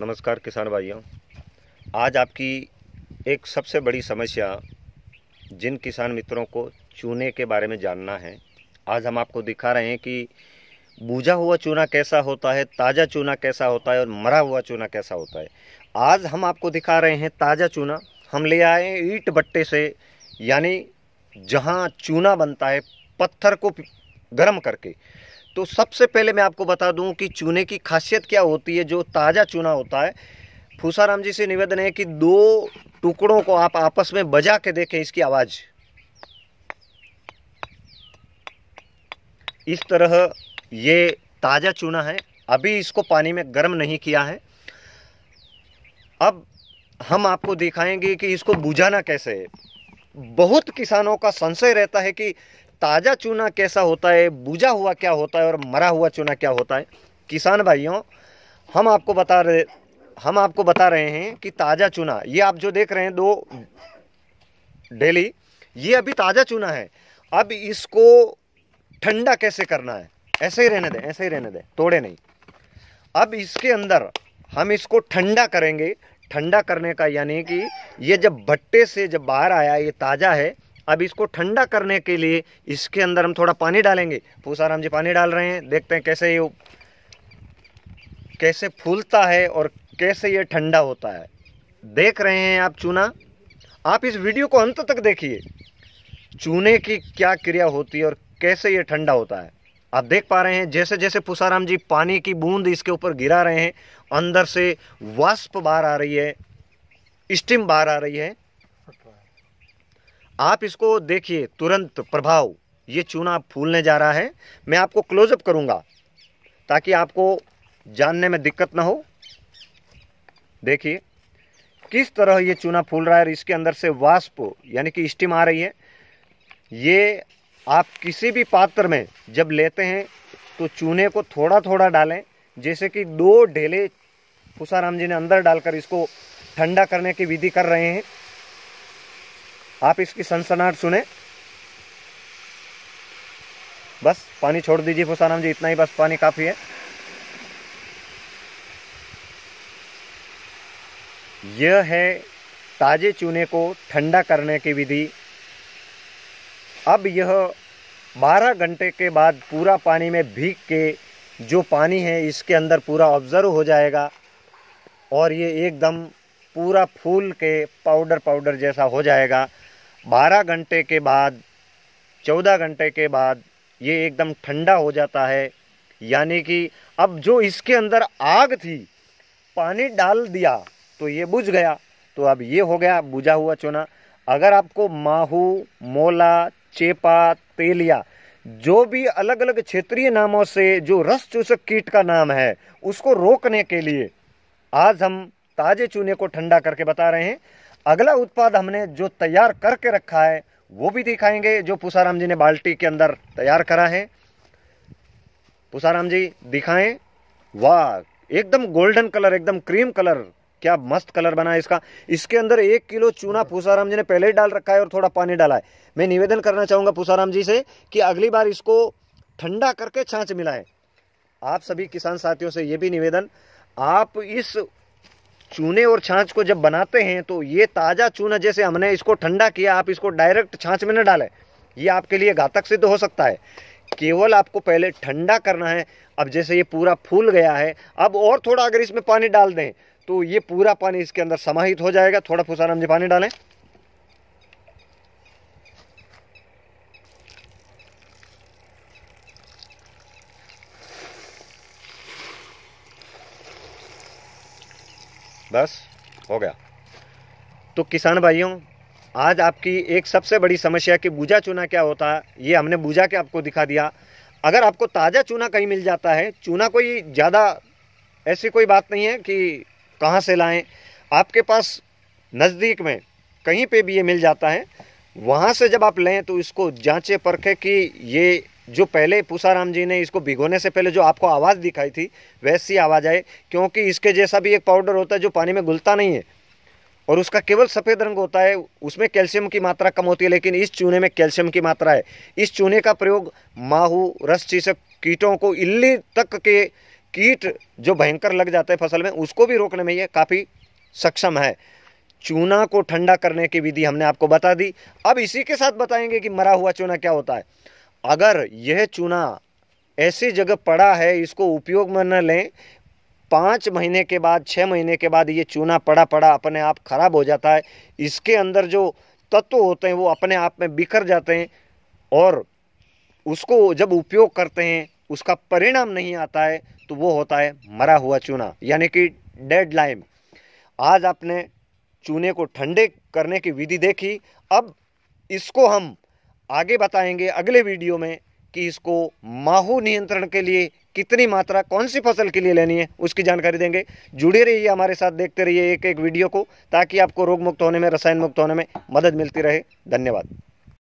नमस्कार किसान भाइयों आज आपकी एक सबसे बड़ी समस्या जिन किसान मित्रों को चूने के बारे में जानना है आज हम आपको दिखा रहे हैं कि बूझा हुआ चूना कैसा होता है ताज़ा चूना कैसा होता है और मरा हुआ चूना कैसा होता है आज हम आपको दिखा रहे हैं ताज़ा चूना हम ले आए हैं ईट बट्टे से यानी जहाँ चूना बनता है पत्थर को गर्म करके तो सबसे पहले मैं आपको बता दूं कि चूने की खासियत क्या होती है जो ताज़ा चूना होता है फूसाराम जी से निवेदन है कि दो टुकड़ों को आप आपस में बजा के देखें इसकी आवाज़ इस तरह ये ताज़ा चूना है अभी इसको पानी में गर्म नहीं किया है अब हम आपको दिखाएंगे कि इसको बुझाना कैसे है बहुत किसानों का संशय रहता है कि ताज़ा चूना कैसा होता है बुझा हुआ क्या होता है और मरा हुआ चूना क्या होता है किसान भाइयों हम आपको बता रहे हम आपको बता रहे हैं कि ताज़ा चूना ये आप जो देख रहे हैं दो डेली ये अभी ताज़ा चूना है अब इसको ठंडा कैसे करना है ऐसे ही रहने दें ऐसे ही रहने दें तोड़े नहीं अब इसके अंदर हम इसको ठंडा करेंगे ठंडा करने का यानी कि ये जब भट्टे से जब बाहर आया ये ताज़ा है अब इसको ठंडा करने के लिए इसके अंदर हम थोड़ा पानी डालेंगे पूसाराम जी पानी डाल रहे हैं देखते हैं कैसे ये कैसे फूलता है और कैसे ये ठंडा होता है देख रहे हैं आप चूना आप इस वीडियो को अंत तक देखिए चूने की क्या क्रिया होती है और कैसे ये ठंडा होता है आप देख पा रहे हैं जैसे जैसे पुसाराम जी पानी की बूंद इसके ऊपर गिरा रहे हैं अंदर से वाष्प बाहर आ रही है स्टीम बाहर आ रही है आप इसको देखिए तुरंत प्रभाव ये चूना फूलने जा रहा है मैं आपको क्लोजअप करूँगा ताकि आपको जानने में दिक्कत ना हो देखिए किस तरह ये चूना फूल रहा है और इसके अंदर से वाष्प यानी कि स्टीम आ रही है ये आप किसी भी पात्र में जब लेते हैं तो चूने को थोड़ा थोड़ा डालें जैसे कि दो ढेले फूसाराम जी ने अंदर डालकर इसको ठंडा करने की विधि कर रहे हैं आप इसकी सनसनाहट सुने बस पानी छोड़ दीजिए फुसाराम जी इतना ही बस पानी काफ़ी है यह है ताजे चूने को ठंडा करने की विधि अब यह 12 घंटे के बाद पूरा पानी में भीग के जो पानी है इसके अंदर पूरा ऑब्जर्व हो जाएगा और ये एकदम पूरा फूल के पाउडर पाउडर जैसा हो जाएगा बारह घंटे के बाद चौदह घंटे के बाद ये एकदम ठंडा हो जाता है यानी कि अब जो इसके अंदर आग थी पानी डाल दिया तो ये बुझ गया तो अब ये हो गया बुझा हुआ चूना अगर आपको माहू मोला चेपा तेलिया जो भी अलग अलग क्षेत्रीय नामों से जो रस चूसक कीट का नाम है उसको रोकने के लिए आज हम ताजे चूने को ठंडा करके बता रहे हैं अगला उत्पाद हमने जो तैयार करके रखा है वो भी दिखाएंगे जो पुसाराम जी ने बाल्टी के अंदर तैयार करा है पुसाराम जी दिखाएं वाह एकदम गोल्डन कलर एकदम क्रीम कलर क्या मस्त कलर बना है इसका इसके अंदर एक किलो चूना पूसाराम जी ने पहले ही डाल रखा है और थोड़ा पानी डाला है मैं निवेदन करना चाहूंगा पूसाराम जी से कि अगली बार इसको ठंडा करके छाछ मिलाएं आप सभी किसान साथियों से यह भी निवेदन आप इस चूने और छाछ को जब बनाते हैं तो ये ताज़ा चूना जैसे हमने इसको ठंडा किया आप इसको डायरेक्ट छाछ में न डालें ये आपके लिए घातक सिद्ध हो सकता है केवल आपको पहले ठंडा करना है अब जैसे ये पूरा फूल गया है अब और थोड़ा अगर इसमें पानी डाल दें तो ये पूरा पानी इसके अंदर समाहित हो जाएगा थोड़ा हम जी पानी डालें बस हो गया तो किसान भाइयों आज आपकी एक सबसे बड़ी समस्या कि बूझा चूना क्या होता है ये हमने बूझा के आपको दिखा दिया अगर आपको ताज़ा चूना कहीं मिल जाता है चूना कोई ज़्यादा ऐसी कोई बात नहीं है कि कहाँ से लाएं आपके पास नज़दीक में कहीं पे भी ये मिल जाता है वहाँ से जब आप लें तो इसको जांचे परखें कि ये जो पहले पूसाराम जी ने इसको भिगोने से पहले जो आपको आवाज़ दिखाई थी वैसी आवाज़ आए क्योंकि इसके जैसा भी एक पाउडर होता है जो पानी में घुलता नहीं है और उसका केवल सफ़ेद रंग होता है उसमें कैल्शियम की मात्रा कम होती है लेकिन इस चूने में कैल्शियम की मात्रा है इस चूने का प्रयोग माहू रस चीसक कीटों को इल्ली तक के कीट जो भयंकर लग जाते हैं फसल में उसको भी रोकने में ये काफ़ी सक्षम है चूना को ठंडा करने की विधि हमने आपको बता दी अब इसी के साथ बताएंगे कि मरा हुआ चूना क्या होता है अगर यह चूना ऐसी जगह पड़ा है इसको उपयोग में न लें पाँच महीने के बाद छः महीने के बाद ये चूना पड़ा पड़ा अपने आप खराब हो जाता है इसके अंदर जो तत्व होते हैं वो अपने आप में बिखर जाते हैं और उसको जब उपयोग करते हैं उसका परिणाम नहीं आता है तो वो होता है मरा हुआ चूना यानी कि डेड लाइम आज आपने चूने को ठंडे करने की विधि देखी अब इसको हम आगे बताएंगे अगले वीडियो में कि इसको माहू नियंत्रण के लिए कितनी मात्रा कौन सी फसल के लिए लेनी है उसकी जानकारी देंगे जुड़े रहिए हमारे साथ देखते रहिए एक एक वीडियो को ताकि आपको रोग मुक्त होने में रसायन मुक्त होने में मदद मिलती रहे धन्यवाद